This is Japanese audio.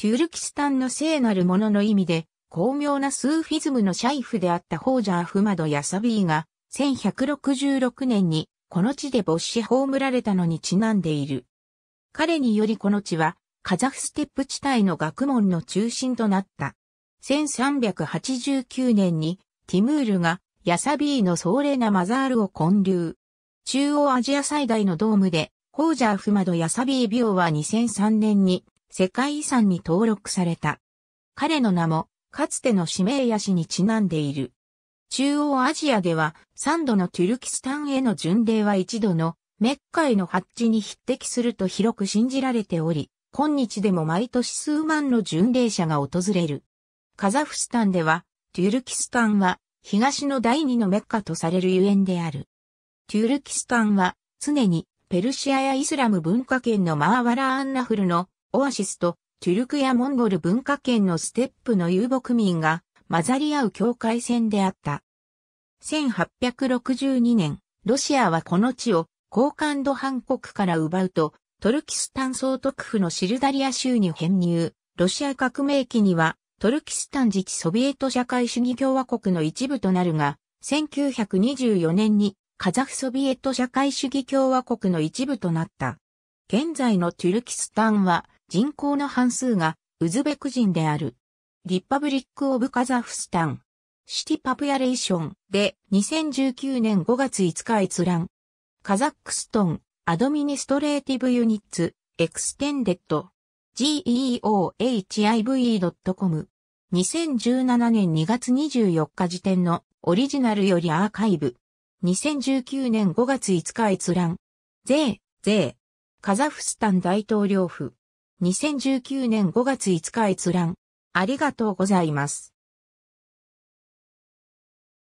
テュルキスタンの聖なるものの意味で、巧妙なスーフィズムのシャイフであったホージャー・フマド・ヤサビーが、1166年に、この地で没死葬られたのにちなんでいる。彼によりこの地は、カザフステップ地帯の学問の中心となった。1389年に、ティムールが、ヤサビーの壮麗なマザールを建立。中央アジア最大のドームで、ホージャー・フマド・ヤサビー病は2003年に世界遺産に登録された。彼の名も、かつての指名や死にちなんでいる。中央アジアでは、3度のトゥルキスタンへの巡礼は1度の、メッカへの発地に匹敵すると広く信じられており、今日でも毎年数万の巡礼者が訪れる。カザフスタンでは、トゥルキスタンは、東の第二のメッカとされるゆえんである。トゥルキスタンは、常に、ペルシアやイスラム文化圏のマーワラアンナフルのオアシスとトゥルクやモンゴル文化圏のステップの遊牧民が混ざり合う境界線であった。1862年、ロシアはこの地を高感度半国から奪うと、トルキスタン総督府のシルダリア州に編入。ロシア革命期には、トルキスタン自治ソビエト社会主義共和国の一部となるが、1924年にカザフソビエト社会主義共和国の一部となった。現在のトゥルキスタンは人口の半数がウズベク人である。リッパブリック・オブ・カザフスタン。シティ・パプヤレーションで2019年5月5日閲覧。カザックストン、アドミニストレーティブ・ユニッツ、エクステンデッド。geohive.com。2017年2月24日時点のオリジナルよりアーカイブ。2019年5月5日閲覧。税、税。カザフスタン大統領府。2019年5月5日閲覧。ありがとうございます。